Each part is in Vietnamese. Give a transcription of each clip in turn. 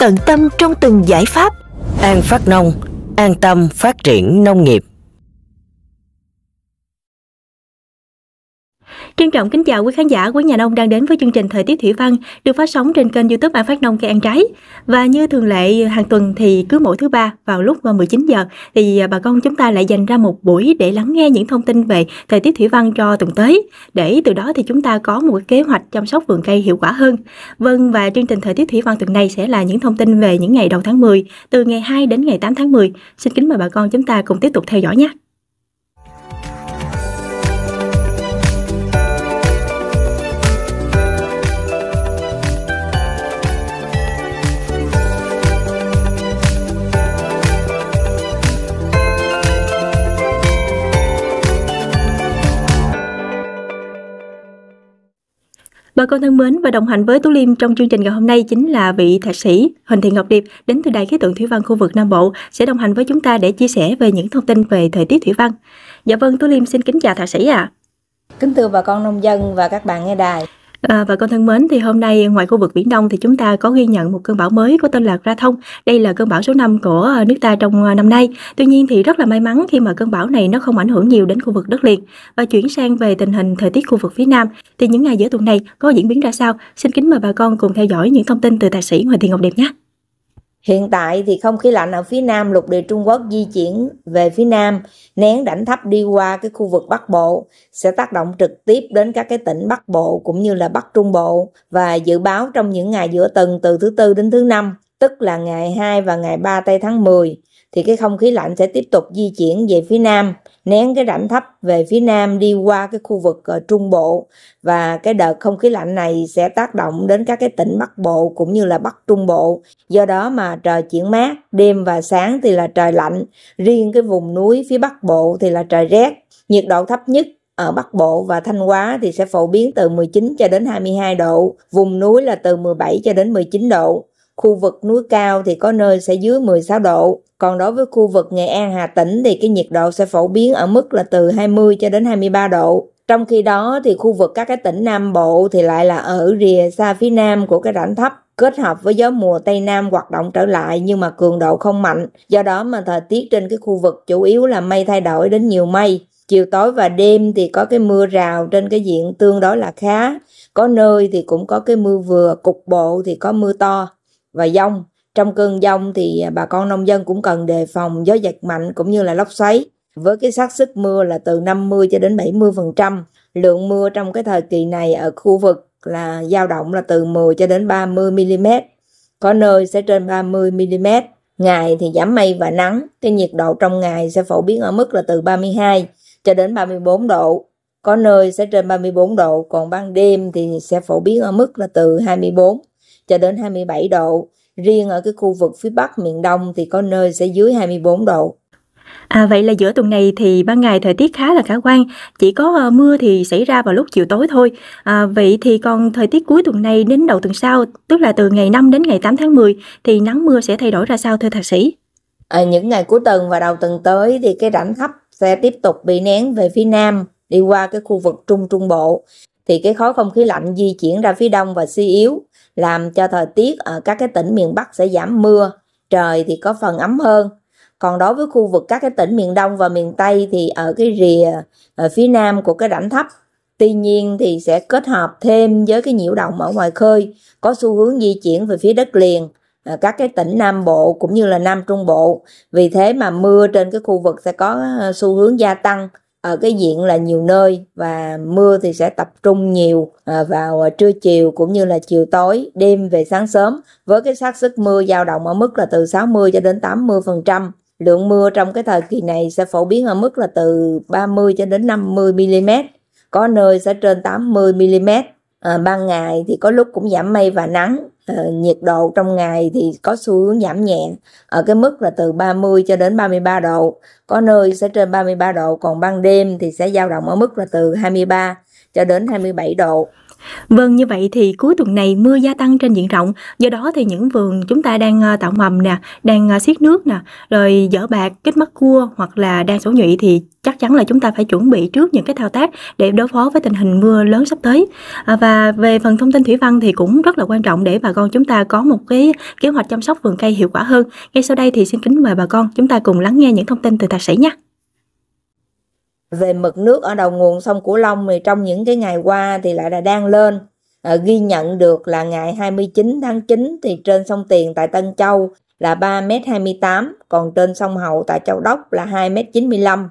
tận tâm trong từng giải pháp. An Phát Nông, an tâm phát triển nông nghiệp. Trân trọng kính chào quý khán giả, quý nhà nông đang đến với chương trình Thời tiết Thủy Văn được phát sóng trên kênh youtube an Phát Nông Cây Ăn Trái. Và như thường lệ hàng tuần thì cứ mỗi thứ ba vào lúc 19 giờ thì à, bà con chúng ta lại dành ra một buổi để lắng nghe những thông tin về thời tiết thủy văn cho tuần tới để từ đó thì chúng ta có một kế hoạch chăm sóc vườn cây hiệu quả hơn. Vâng và chương trình Thời tiết Thủy Văn tuần này sẽ là những thông tin về những ngày đầu tháng 10 từ ngày 2 đến ngày 8 tháng 10. Xin kính mời bà con chúng ta cùng tiếp tục theo dõi nhé. con thân mến và đồng hành với Tú Liêm trong chương trình ngày hôm nay chính là vị thạc sĩ Huỳnh Thị Ngọc Điệp đến từ Đài khí tượng thủy văn khu vực Nam Bộ sẽ đồng hành với chúng ta để chia sẻ về những thông tin về thời tiết thủy văn. Dạ vâng, Tú Liêm xin kính chào thạc sĩ ạ. À. Kính thưa bà con nông dân và các bạn nghe đài. À, và con thân mến, thì hôm nay ngoài khu vực Biển Đông thì chúng ta có ghi nhận một cơn bão mới có tên là Ra Thông. Đây là cơn bão số 5 của ờ, nước ta trong ờ, năm nay. Tuy nhiên thì rất là may mắn khi mà cơn bão này nó không ảnh hưởng nhiều đến khu vực đất liền. Và chuyển sang về tình hình thời tiết khu vực phía Nam thì những ngày giữa tuần này có diễn biến ra sao? Xin kính mời bà con cùng theo dõi những thông tin từ tài sĩ Huỳnh Thị Ngọc Đẹp nhé. Hiện tại thì không khí lạnh ở phía nam lục địa Trung Quốc di chuyển về phía nam, nén rãnh thấp đi qua cái khu vực Bắc Bộ, sẽ tác động trực tiếp đến các cái tỉnh Bắc Bộ cũng như là Bắc Trung Bộ và dự báo trong những ngày giữa tuần từ thứ tư đến thứ năm, tức là ngày 2 và ngày 3 tây tháng 10 thì cái không khí lạnh sẽ tiếp tục di chuyển về phía nam, nén cái rãnh thấp về phía nam đi qua cái khu vực uh, trung bộ và cái đợt không khí lạnh này sẽ tác động đến các cái tỉnh bắc bộ cũng như là bắc trung bộ do đó mà trời chuyển mát đêm và sáng thì là trời lạnh riêng cái vùng núi phía bắc bộ thì là trời rét nhiệt độ thấp nhất ở Bắc Bộ và Thanh Hóa thì sẽ phổ biến từ 19 cho đến 22 độ, vùng núi là từ 17 cho đến 19 độ. Khu vực núi cao thì có nơi sẽ dưới 16 độ, còn đối với khu vực Nghệ An Hà Tĩnh thì cái nhiệt độ sẽ phổ biến ở mức là từ 20 cho đến 23 độ. Trong khi đó thì khu vực các cái tỉnh Nam Bộ thì lại là ở rìa xa phía nam của cái rãnh thấp kết hợp với gió mùa Tây Nam hoạt động trở lại nhưng mà cường độ không mạnh. Do đó mà thời tiết trên cái khu vực chủ yếu là mây thay đổi đến nhiều mây. Chiều tối và đêm thì có cái mưa rào trên cái diện tương đối là khá. Có nơi thì cũng có cái mưa vừa, cục bộ thì có mưa to và dông. Trong cơn dông thì à, bà con nông dân cũng cần đề phòng gió giật mạnh cũng như là lốc xoáy. Với cái xác suất mưa là từ 50 cho đến 70%, lượng mưa trong cái thời kỳ này ở khu vực là dao động là từ 10 cho đến 30 mm. Có nơi sẽ trên 30 mm. Ngày thì giảm mây và nắng, cái nhiệt độ trong ngày sẽ phổ biến ở mức là từ 32 cho đến 34 độ. Có nơi sẽ trên 34 độ, còn ban đêm thì sẽ phổ biến ở mức là từ 24 cho đến 27 độ, riêng ở cái khu vực phía Bắc miền Đông thì có nơi sẽ dưới 24 độ. À, vậy là giữa tuần này thì ban ngày thời tiết khá là khả quan, chỉ có uh, mưa thì xảy ra vào lúc chiều tối thôi. À, vậy thì còn thời tiết cuối tuần này đến đầu tuần sau, tức là từ ngày 5 đến ngày 8 tháng 10 thì nắng mưa sẽ thay đổi ra sao thưa thạc sĩ? À, những ngày cuối tuần và đầu tuần tới thì cái rãnh thấp sẽ tiếp tục bị nén về phía nam đi qua cái khu vực Trung Trung Bộ thì cái khối không khí lạnh di chuyển ra phía đông và suy yếu, làm cho thời tiết ở các cái tỉnh miền Bắc sẽ giảm mưa, trời thì có phần ấm hơn. Còn đối với khu vực các cái tỉnh miền Đông và miền Tây thì ở cái rìa ở phía nam của cái rãnh thấp Tuy nhiên thì sẽ kết hợp thêm với cái nhiễu động ở ngoài khơi có xu hướng di chuyển về phía đất liền à, các cái tỉnh Nam Bộ cũng như là Nam Trung Bộ. Vì thế mà mưa trên cái khu vực sẽ có à, xu hướng gia tăng ở ờ, cái diện là nhiều nơi và mưa thì sẽ tập trung nhiều ờ, vào ờ, trưa chiều cũng như là chiều tối, đêm về sáng sớm với cái xác suất mưa dao động ở mức là từ 60 cho đến 80%. phần trăm Lượng mưa trong cái thời kỳ này sẽ phổ biến ở mức là từ 30 cho đến 50 mm, có nơi sẽ trên 80 mm. À, ban ngày thì có lúc cũng giảm mây và nắng, Ờ, nhiệt độ trong ngày thì có xu hướng giảm nhẹ ở cái mức là từ 30 cho đến 33 độ có nơi sẽ trên 33 độ còn ban đêm thì sẽ dao động ở mức là từ 23 cho đến 27 độ Vâng, như vậy thì cuối tuần này mưa gia tăng trên diện rộng, do đó thì những vườn chúng ta đang ờ, tạo mầm nè, đang ờ, xiết nước nè, rồi dở bạc, kích mắt cua hoặc là đang sổ nhụy thì chắc chắn là chúng ta phải chuẩn bị trước những cái thao tác để đối phó với tình hình mưa lớn sắp tới. À, và về phần thông tin thủy văn thì cũng rất là quan trọng để bà con chúng ta có một cái kế hoạch chăm sóc vườn cây hiệu quả hơn. Ngay sau đây thì xin kính mời bà con chúng ta cùng lắng nghe những thông tin từ thạc sĩ nhé về mực nước ở đầu nguồn sông Cửu Long thì trong những cái ngày qua thì lại là đang lên à, ghi nhận được là ngày 29 tháng 9 thì trên sông Tiền tại Tân Châu là 3m28 còn trên sông Hậu tại Châu Đốc là 2m95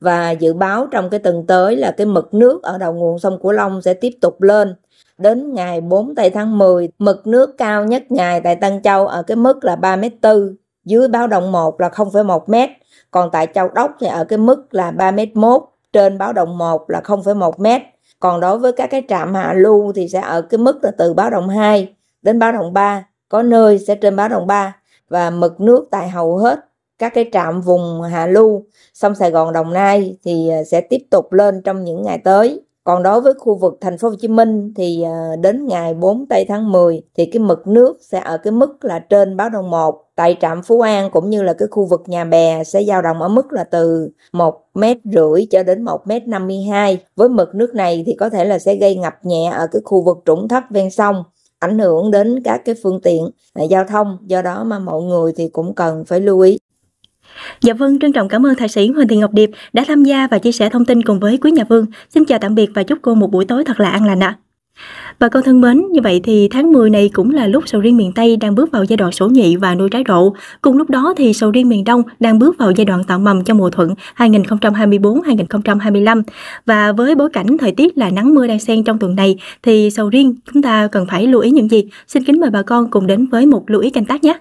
và dự báo trong cái tuần tới là cái mực nước ở đầu nguồn sông Cửu Long sẽ tiếp tục lên đến ngày 4 tây tháng 10 mực nước cao nhất ngày tại Tân Châu ở cái mức là 3m4 dưới báo động 1 là 0,1 mét, còn tại Châu Đốc thì ở cái mức là 3 mét 1 trên báo động 1 là 0,1 mét. Còn đối với các cái trạm hạ lưu thì sẽ ở cái mức là từ báo động 2 đến báo động 3, có nơi sẽ trên báo động 3 và mực nước tại hầu hết các cái trạm vùng hạ lưu sông Sài Gòn Đồng Nai thì à, sẽ tiếp tục lên trong những ngày tới. Còn đối với khu vực thành phố Hồ Chí Minh thì à, đến ngày 4 tây tháng 10 thì cái mực nước sẽ ở cái mức là trên báo động 1 tại trạm Phú An cũng như là cái khu vực nhà bè sẽ dao động ở mức là từ 1 mét rưỡi cho đến 1 mét 52. Với mực nước này thì có thể là sẽ gây ngập nhẹ ở cái khu vực trũng thấp ven sông ảnh hưởng đến các cái phương tiện à, giao thông do đó mà mọi người thì cũng cần phải lưu ý Dạ vâng, trân trọng cảm ơn thạc sĩ Huỳnh Thị Ngọc Điệp đã tham gia và chia sẻ thông tin cùng với quý nhà Vương. Xin chào tạm biệt và chúc cô một buổi tối thật là an lành ạ. À. Bà con thân mến, như vậy thì tháng 10 này cũng là lúc sầu riêng miền Tây đang bước vào giai đoạn sổ nhị và nuôi trái rộ. Cùng lúc đó thì sầu riêng miền Đông đang bước vào giai đoạn tạo mầm cho mùa thuận 2024-2025. Và với bối cảnh thời tiết là nắng mưa đang xen trong tuần này thì sầu riêng chúng ta cần phải lưu ý những gì? Xin kính mời bà con cùng đến với một lưu ý canh tác nhé.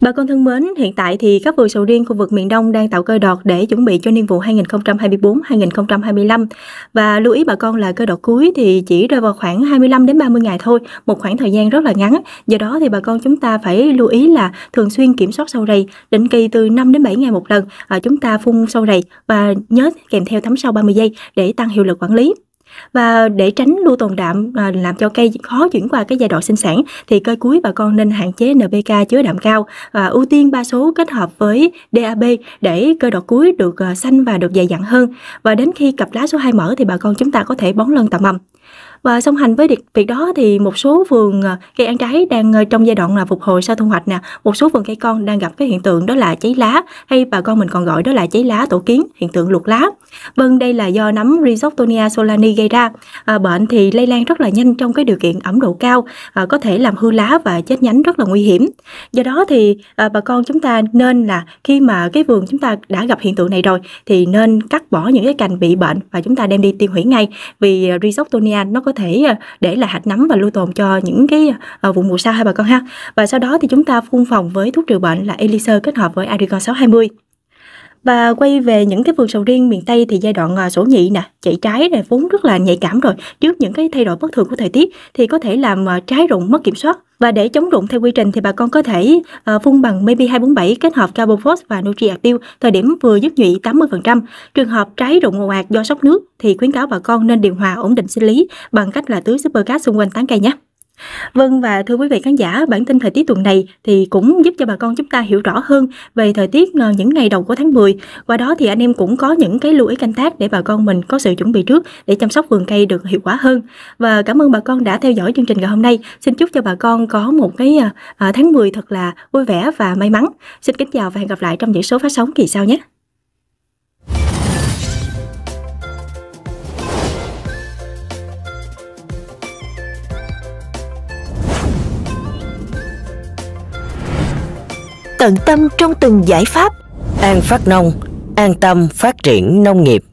Bà con thân mến, hiện tại thì các vườn sầu riêng khu vực miền Đông đang tạo cơ đọt để chuẩn bị cho niên vụ 2024-2025 và lưu ý bà con là cơ đọt cuối thì chỉ rơi vào khoảng 25 đến 30 ngày thôi, một khoảng thời gian rất là ngắn. Do đó thì bà con chúng ta phải lưu ý là thường xuyên kiểm soát sâu rầy, định kỳ từ 5 đến 7 ngày một lần à, chúng ta phun sâu rầy và nhớ kèm theo thấm sâu 30 giây để tăng hiệu lực quản lý. Và để tránh lưu tồn đạm à, làm cho cây khó chuyển qua cái giai đoạn sinh sản thì cây cuối bà con nên hạn chế NPK chứa đạm cao và ưu tiên ba số kết hợp với DAP để cơ đọt cuối được à, xanh và được dày dặn hơn. Và đến khi cặp lá số 2 mở thì bà con chúng ta có thể bón lân tạo mầm. Và song hành với việc đó thì một số vườn à, cây ăn trái đang trong giai đoạn là phục hồi sau thu hoạch nè, một số vườn cây con đang gặp cái hiện tượng đó là cháy lá hay bà con mình còn gọi đó là cháy lá tổ kiến, hiện tượng luộc lá. Vâng, đây là do nấm Rhizoctonia solani gây ra. À, bệnh thì lây lan rất là nhanh trong cái điều kiện ẩm độ cao, à, có thể làm hư lá và chết nhánh rất là nguy hiểm. Do đó thì à, bà con chúng ta nên là khi mà cái vườn chúng ta đã gặp hiện tượng này rồi thì nên cắt bỏ những cái cành bị bệnh và chúng ta đem đi tiêu hủy ngay vì Rhizoctonia nó có thể à, để là hạt nấm và lưu tồn cho những cái à, vụ mùa sau hay bà con ha. Và sau đó thì chúng ta phun phòng với thuốc trừ bệnh là Eliser kết hợp với Aricon 620 và quay về những cái vườn sầu riêng miền Tây thì giai đoạn à, sổ nhị nè chạy trái này vốn rất là nhạy cảm rồi trước những cái thay đổi bất thường của thời tiết thì có thể làm à, trái rụng mất kiểm soát và để chống rụng theo quy trình thì bà con có thể à, phun bằng Maybe 247 kết hợp Carbophos và Nutriacil thời điểm vừa dứt nhụy 80%. Trường hợp trái rụng ồ ạt do sốc nước thì khuyến cáo bà con nên điều hòa ổn định sinh lý bằng cách là tưới Supercat xung quanh tán cây nhé. Vâng và thưa quý vị khán giả, bản tin thời tiết tuần này thì cũng giúp cho bà con chúng ta hiểu rõ hơn về thời tiết ờ, những ngày đầu của tháng 10. Qua đó thì anh em cũng có những cái lưu ý canh tác để bà con mình có sự chuẩn bị trước để chăm sóc vườn cây được hiệu quả hơn. Và cảm ơn bà con đã theo dõi chương trình ngày hôm nay. Xin chúc cho bà con có một cái ờ, ờ, tháng 10 thật là vui vẻ và may mắn. Xin kính chào và hẹn gặp lại trong những số phát sóng kỳ sau nhé. tận tâm trong từng giải pháp. An Phát Nông, an tâm phát triển nông nghiệp.